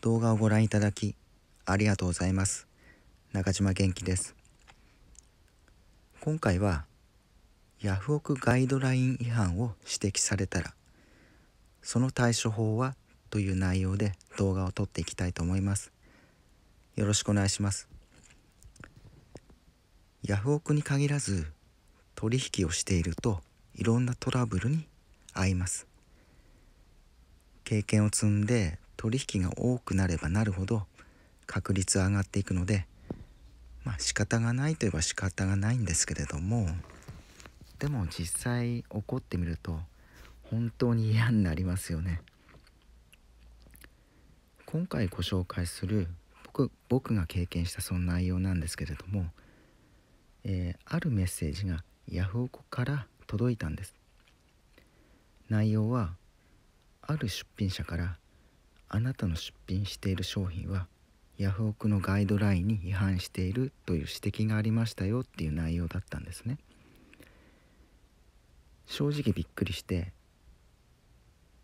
動画をご覧いただきありがとうございます。中島元気です。今回はヤフオクガイドライン違反を指摘されたらその対処法はという内容で動画を撮っていきたいと思います。よろしくお願いします。ヤフオクに限らず取引をしているといろんなトラブルに遭います。経験を積んで取引が多くなればなるほど確率は上がっていくのでまあ仕方がないといえば仕方がないんですけれどもでも実際起こってみると本当に嫌になりますよね今回ご紹介する僕僕が経験したその内容なんですけれども、えー、あるメッセージがヤフオクから届いたんです内容はある出品者からあなたの出品している商品はヤフオクのガイドラインに違反しているという指摘がありましたよっていう内容だったんですね正直びっくりして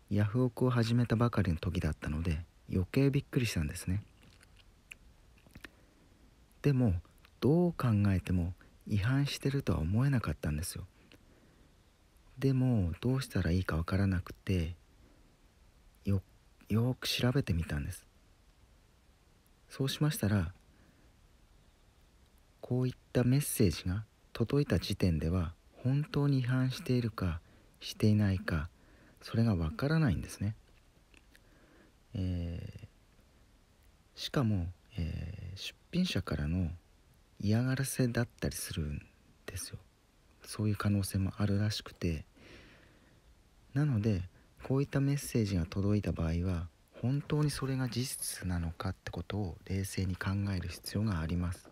ヤフオクを始めたばかりの時だったので余計びっくりしたんですねでもどう考えても違反してるとは思えなかったんですよでもどうしたらいいかわからなくて4よく調べてみたんですそうしましたらこういったメッセージが届いた時点では本当に違反しているかしていないかそれがわからないんですね、えー、しかも、えー、出品者からの嫌がらせだったりするんですよそういう可能性もあるらしくてなのでこういったメッセージが届いた場合は本当にそれが事実なのかってことを冷静に考える必要があります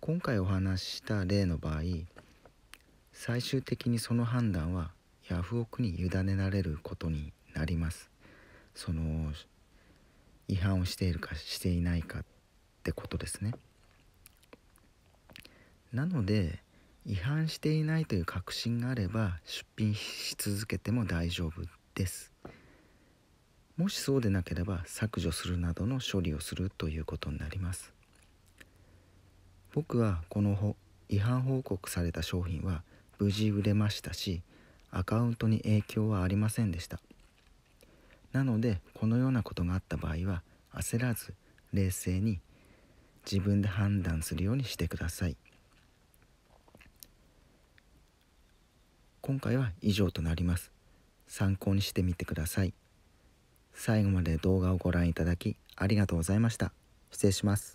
今回お話しした例の場合最終的にその判断はヤフオクに委ねられることになりますその違反をしているかしていないかってことですねなので違反していないという確信があれば出品し続けても大丈夫ですもしそうでなければ削除するなどの処理をするということになります僕はこの違反報告された商品は無事売れましたしアカウントに影響はありませんでしたなのでこのようなことがあった場合は焦らず冷静に自分で判断するようにしてください。今回は以上となります。参考にしてみてください。最後まで動画をご覧いただきありがとうございました。失礼します。